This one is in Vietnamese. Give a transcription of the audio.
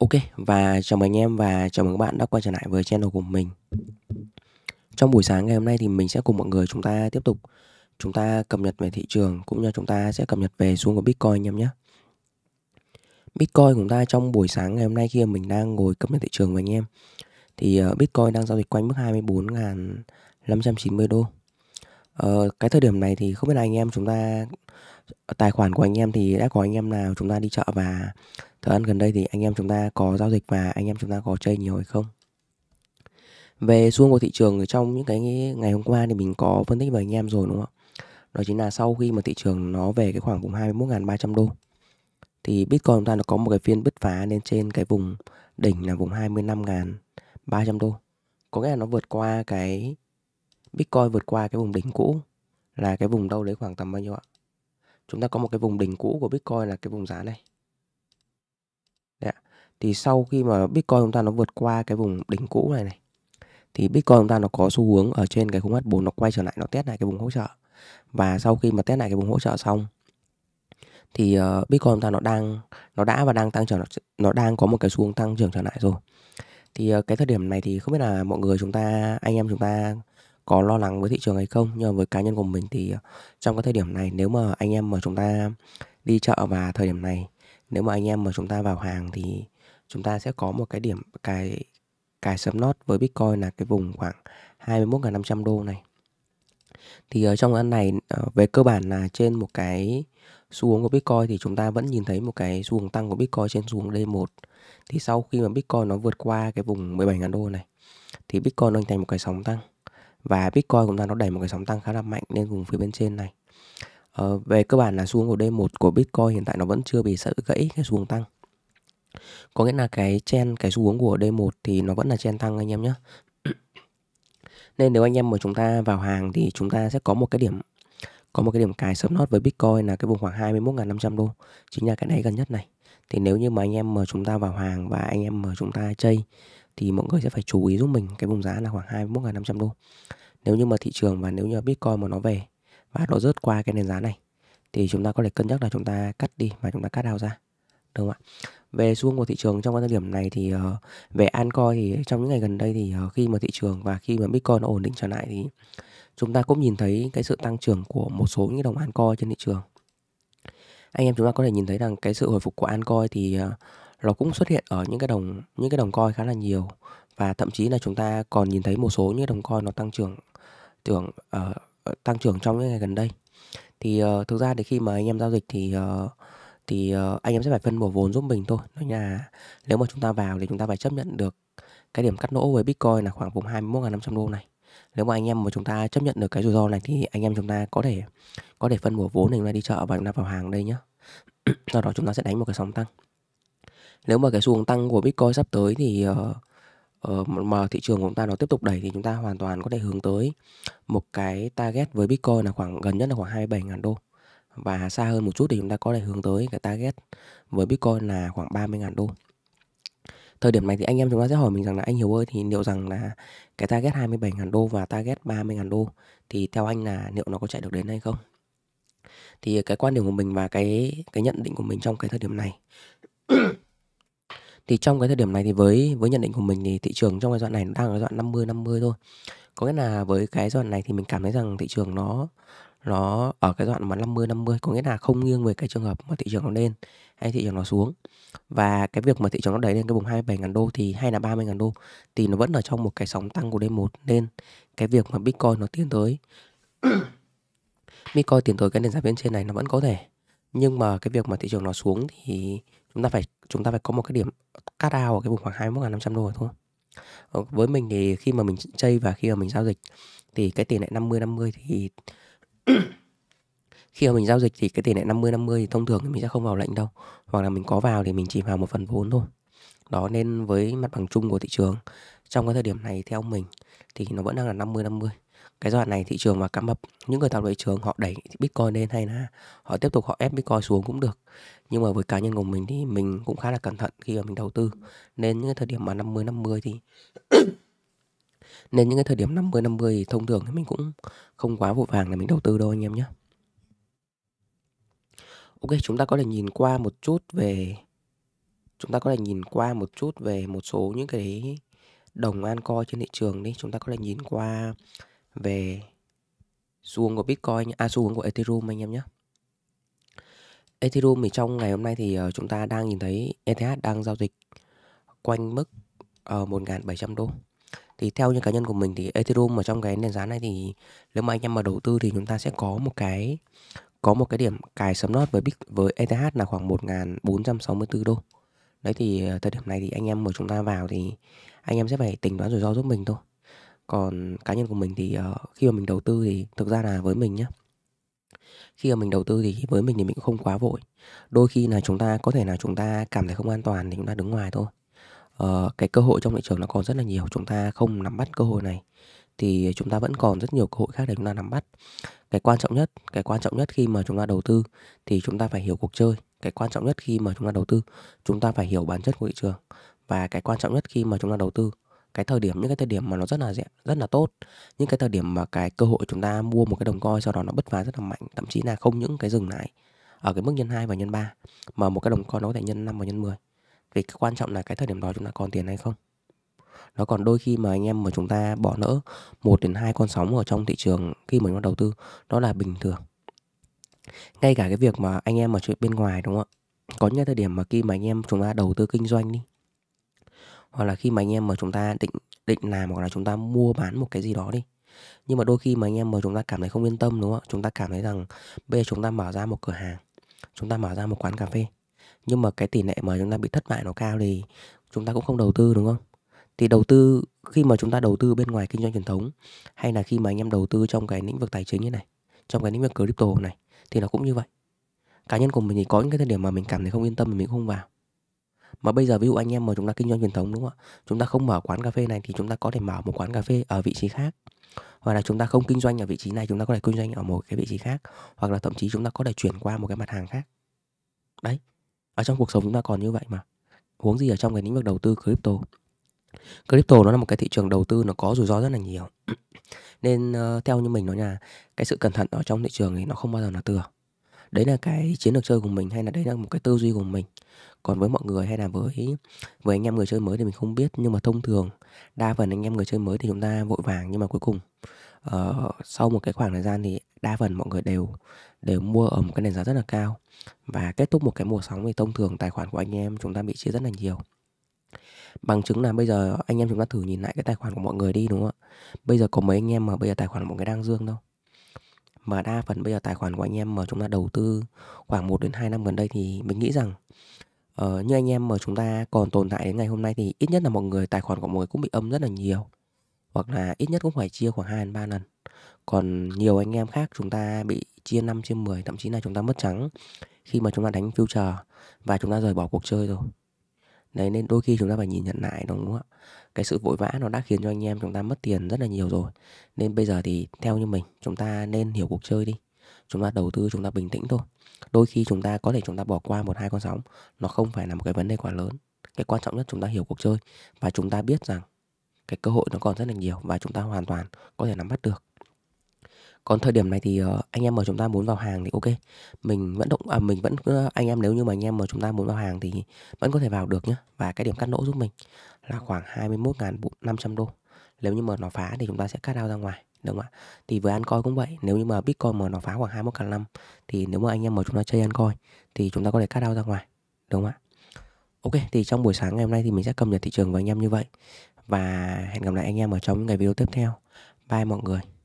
Ok, và chào mừng anh em và chào mừng các bạn đã quay trở lại với channel của mình Trong buổi sáng ngày hôm nay thì mình sẽ cùng mọi người chúng ta tiếp tục Chúng ta cập nhật về thị trường cũng như chúng ta sẽ cập nhật về xuống của Bitcoin anh em nhé Bitcoin của chúng ta trong buổi sáng ngày hôm nay khi mình đang ngồi cập nhật thị trường với anh em Thì ờ, Bitcoin đang giao dịch quanh mức 24.590 đô Ờ, cái thời điểm này thì không biết là anh em chúng ta ờ, tài khoản của anh em thì đã có anh em nào chúng ta đi chợ và thời gian gần đây thì anh em chúng ta có giao dịch và anh em chúng ta có chơi nhiều hay không? Về xu hướng của thị trường trong những cái ngày hôm qua thì mình có phân tích với anh em rồi đúng không ạ? Đó chính là sau khi mà thị trường nó về cái khoảng vùng 21.300 đô thì Bitcoin chúng ta nó có một cái phiên bứt phá lên trên cái vùng đỉnh là vùng 25.300 đô. Có nghĩa là nó vượt qua cái Bitcoin vượt qua cái vùng đỉnh cũ là cái vùng đâu đấy khoảng tầm bao nhiêu ạ? Chúng ta có một cái vùng đỉnh cũ của Bitcoin là cái vùng giá này. Đấy ạ. Thì sau khi mà Bitcoin chúng ta nó vượt qua cái vùng đỉnh cũ này này thì Bitcoin chúng ta nó có xu hướng ở trên cái khung H4 nó quay trở lại nó test lại cái vùng hỗ trợ. Và sau khi mà test lại cái vùng hỗ trợ xong thì uh, Bitcoin chúng ta nó đang nó đã và đang tăng trưởng nó đang có một cái xu hướng tăng trưởng trở lại rồi. Thì uh, cái thời điểm này thì không biết là mọi người chúng ta anh em chúng ta có lo lắng với thị trường hay không nhưng mà với cá nhân của mình thì ờ, trong cái thời điểm này nếu mà anh em mà chúng ta đi chợ và thời điểm này nếu mà anh em mà chúng ta vào hàng thì chúng ta sẽ có một cái điểm cài cài sấm lót với Bitcoin là cái vùng khoảng 21.500 đô này thì ở trong ăn này ờ, về cơ bản là trên một cái xu hướng của Bitcoin thì chúng ta vẫn nhìn thấy một cái xu hướng tăng của Bitcoin trên xu hướng D1 thì sau khi mà Bitcoin nó vượt qua cái vùng 17.000 đô này thì Bitcoin nó thành một cái sóng tăng và Bitcoin cũng là nó đẩy một cái sóng tăng khá là mạnh lên vùng phía bên trên này ờ, về cơ bản là xu hướng của D1 của Bitcoin hiện tại nó vẫn chưa bị sợ gãy cái xu hướng tăng có nghĩa là cái chen cái xu hướng của D1 thì nó vẫn là chen tăng anh em nhé nên nếu anh em mà chúng ta vào hàng thì chúng ta sẽ có một cái điểm có một cái điểm cài sớm nốt với Bitcoin là cái vùng khoảng 21.500 đô chính là cái đáy gần nhất này thì nếu như mà anh em mà chúng ta vào hàng và anh em mà chúng ta chơi thì mọi người sẽ phải chú ý giúp mình cái vùng giá là khoảng 21.500 đô. Nếu như mà thị trường và nếu như Bitcoin mà nó về và nó rớt qua cái nền giá này thì chúng ta có thể cân nhắc là chúng ta cắt đi và chúng ta cắt out ra. được không ạ? Về xu hướng của thị trường trong cái thời điểm này thì ờ, về altcoin thì trong những ngày gần đây thì ờ, khi mà thị trường và khi mà Bitcoin nó ổn định trở lại thì chúng ta cũng nhìn thấy cái sự tăng trưởng của một số những đồng altcoin trên thị trường. Anh em chúng ta có thể nhìn thấy rằng cái sự hồi phục của altcoin thì uh, nó cũng xuất hiện ở những cái đồng những cái đồng coin khá là nhiều và thậm chí là chúng ta còn nhìn thấy một số những đồng coin nó tăng trưởng tưởng uh, tăng trưởng trong những ngày gần đây thì uh, thực ra thì khi mà anh em giao dịch thì uh, thì uh, anh em sẽ phải phân bổ vốn giúp mình thôi đó là nếu mà chúng ta vào thì chúng ta phải chấp nhận được cái điểm cắt lỗ với bitcoin là khoảng vùng 21.500 đô này nếu mà anh em mà chúng ta chấp nhận được cái rủi ro này thì anh em chúng ta có thể có thể phân bổ vốn để chúng ta đi chợ và chúng ta vào hàng đây nhé sau đó chúng ta sẽ đánh một cái sóng tăng nếu mà cái xu hướng tăng của Bitcoin sắp tới thì uh, uh, mà thị trường của chúng ta nó tiếp tục đẩy thì chúng ta hoàn toàn có thể hướng tới một cái target với Bitcoin là khoảng gần nhất là khoảng 27.000 đô và xa hơn một chút thì chúng ta có thể hướng tới cái target với Bitcoin là khoảng 30.000 đô. Thời điểm này thì anh em chúng ta sẽ hỏi mình rằng là anh Hiếu ơi thì liệu rằng là cái target 27.000 đô và target 30.000 đô thì theo anh là liệu nó có chạy được đến hay không? Thì cái quan điểm của mình và cái cái nhận định của mình trong cái thời điểm này thì trong cái thời điểm này thì với với nhận định của mình thì thị trường trong cái giai đoạn này nó đang ở giai đoạn 50-50 thôi. Có nghĩa là với cái giai đoạn này thì mình cảm thấy rằng thị trường nó nó ở cái đoạn mà 50 50 có nghĩa là không nghiêng về cái trường hợp mà thị trường nó lên hay thị trường nó xuống. Và cái việc mà thị trường nó đẩy lên cái vùng 27.000 đô thì hay là 30.000 đô thì nó vẫn ở trong một cái sóng tăng của D1 nên cái việc mà Bitcoin nó tiến tới Bitcoin tiến tới cái nền giá bên trên này nó vẫn có thể. Nhưng mà cái việc mà thị trường nó xuống thì chúng ta phải chúng ta phải có một cái điểm cắt ao ở cái vùng khoảng 21.500 đô thôi ờ, với mình thì khi mà mình chơi và khi mà mình giao dịch thì cái tỷ lệ 50 50 thì khi mà mình giao dịch thì cái tỷ lệ 50 50 thì thông thường thì mình sẽ không vào lệnh đâu hoặc là mình có vào thì mình chỉ vào một phần vốn thôi đó nên với mặt bằng chung của thị trường trong cái thời điểm này theo mình thì nó vẫn đang là 50 50 cái giai đoạn này thị trường mà cá mập những người tạo thị trường họ đẩy bitcoin lên hay là họ tiếp tục họ ép bitcoin xuống cũng được nhưng mà với cá nhân của mình thì mình cũng khá là cẩn thận khi mà mình đầu tư nên những cái thời điểm mà 50 50 thì nên những cái thời điểm 50 50 thì thông thường thì mình cũng không quá vội vàng để mình đầu tư đâu anh em nhé Ok, chúng ta có thể nhìn qua một chút về chúng ta có thể nhìn qua một chút về một số những cái đồng an coi trên thị trường đi. Chúng ta có thể nhìn qua về xu hướng của Bitcoin à xu hướng của Ethereum anh em nhé. Ethereum thì trong ngày hôm nay thì ờ, chúng ta đang nhìn thấy ETH đang giao dịch quanh mức uh, ờ, 1.700 đô. Thì theo như cá nhân của mình thì Ethereum ở trong cái nền giá này thì nếu mà anh em mà đầu tư thì chúng ta sẽ có một cái có một cái điểm cài sấm nót với Bit với ETH là khoảng 1.464 đô. Đấy thì ờ, thời điểm này thì anh em mà chúng ta vào thì anh em sẽ phải tính toán rủi ro giúp mình thôi còn cá nhân của mình thì uh, khi mà mình đầu tư thì thực ra là với mình nhé khi mà mình đầu tư thì với mình thì mình cũng không quá vội đôi khi là chúng ta có thể là chúng ta cảm thấy không an toàn thì chúng ta đứng ngoài thôi uh, cái cơ hội trong thị trường nó còn rất là nhiều chúng ta không nắm bắt cơ hội này thì chúng ta vẫn còn rất nhiều cơ hội khác để chúng ta nắm bắt cái quan trọng nhất cái quan trọng nhất khi mà chúng ta đầu tư thì chúng ta phải hiểu cuộc chơi cái quan trọng nhất khi mà chúng ta đầu tư chúng ta phải hiểu bản chất của thị trường và cái quan trọng nhất khi mà chúng ta đầu tư cái thời điểm những cái thời điểm mà nó rất là rẻ, rất là tốt những cái thời điểm mà cái cơ hội chúng ta mua một cái đồng coi sau đó nó bứt phá rất là mạnh thậm chí là không những cái rừng này ở cái mức nhân 2 và nhân 3 mà một cái đồng coi nó có thể nhân 5 và nhân 10 vì cái quan trọng là cái thời điểm đó chúng ta còn tiền hay không nó còn đôi khi mà anh em mà chúng ta bỏ nỡ một đến hai con sóng ở trong thị trường khi mà nó đầu tư đó là bình thường ngay cả cái việc mà anh em ở chuyện bên ngoài đúng không ạ có những thời điểm mà khi mà anh em chúng ta đầu tư kinh doanh đi hoặc là khi mà anh em mà chúng ta định định làm hoặc là chúng ta mua bán một cái gì đó đi nhưng mà đôi khi mà anh em mà chúng ta cảm thấy không yên tâm đúng không ạ chúng ta cảm thấy rằng bây giờ chúng ta mở ra một cửa hàng chúng ta mở ra một quán cà phê nhưng mà cái tỷ lệ mà chúng ta bị thất bại nó cao thì chúng ta cũng không đầu tư đúng không thì đầu tư khi mà chúng ta đầu tư bên ngoài kinh doanh truyền thống hay là khi mà anh em đầu tư trong cái lĩnh vực tài chính như này trong cái lĩnh vực crypto này thì nó cũng như vậy cá nhân của mình thì có những cái thời điểm mà mình cảm thấy không yên tâm mình cũng không vào mà bây giờ ví dụ anh em mà chúng ta kinh doanh truyền thống đúng không ạ chúng ta không mở quán cà phê này thì chúng ta có thể mở một quán cà phê ở vị trí khác hoặc là chúng ta không kinh doanh ở vị trí này chúng ta có thể kinh doanh ở một cái vị trí khác hoặc là thậm chí chúng ta có thể chuyển qua một cái mặt hàng khác đấy ở trong cuộc sống chúng ta còn như vậy mà huống gì ở trong cái lĩnh vực đầu tư crypto crypto nó là một cái thị trường đầu tư nó có rủi ro rất là nhiều nên uh, theo như mình nói là cái sự cẩn thận ở trong thị trường thì nó không bao giờ là thừa đấy là cái chiến lược chơi của mình hay là đấy là một cái tư duy của mình còn với mọi người hay là với với anh em người chơi mới thì mình không biết nhưng mà thông thường đa phần anh em người chơi mới thì chúng ta vội vàng nhưng mà cuối cùng uh, sau một cái khoảng thời gian thì đa phần mọi người đều đều mua ở một cái nền giá rất là cao và kết thúc một cái mùa sóng thì thông thường tài khoản của anh em chúng ta bị chia rất là nhiều bằng chứng là bây giờ anh em chúng ta thử nhìn lại cái tài khoản của mọi người đi đúng không ạ bây giờ có mấy anh em mà bây giờ tài khoản của mọi người đang dương đâu mà đa phần bây giờ tài khoản của anh em mà chúng ta đầu tư khoảng 1 đến 2 năm gần đây thì mình nghĩ rằng uh, như anh em mà chúng ta còn tồn tại đến ngày hôm nay thì ít nhất là mọi người tài khoản của mọi người cũng bị âm rất là nhiều hoặc là ít nhất cũng phải chia khoảng 2 đến 3 lần. Còn nhiều anh em khác chúng ta bị chia 5 chia 10 thậm chí là chúng ta mất trắng khi mà chúng ta đánh future và chúng ta rời bỏ cuộc chơi rồi. Đấy nên đôi khi chúng ta phải nhìn nhận lại đúng không ạ? Cái sự vội vã nó đã khiến cho anh em chúng ta mất tiền rất là nhiều rồi. Nên bây giờ thì theo như mình, chúng ta nên hiểu cuộc chơi đi. Chúng ta đầu tư chúng ta bình tĩnh thôi. Đôi khi chúng ta có thể chúng ta bỏ qua một hai con sóng, nó không phải là một cái vấn đề quá lớn. Cái quan trọng nhất chúng ta hiểu cuộc chơi và chúng ta biết rằng cái cơ hội nó còn rất là nhiều và chúng ta hoàn toàn có thể nắm bắt được còn thời điểm này thì uh, anh em mà chúng ta muốn vào hàng thì ok mình vẫn động à, mình vẫn uh, anh em nếu như mà anh em mà chúng ta muốn vào hàng thì vẫn có thể vào được nhé và cái điểm cắt lỗ giúp mình là khoảng 21.500 đô nếu như mà nó phá thì chúng ta sẽ cắt ao ra ngoài đúng không ạ thì với Ancoin cũng vậy nếu như mà Bitcoin mà nó phá khoảng 21 cả năm thì nếu mà anh em mà chúng ta chơi Ancoin thì chúng ta có thể cắt ao ra ngoài đúng không ạ Ok thì trong buổi sáng ngày hôm nay thì mình sẽ cập nhật thị trường với anh em như vậy và hẹn gặp lại anh em ở trong những ngày video tiếp theo bye mọi người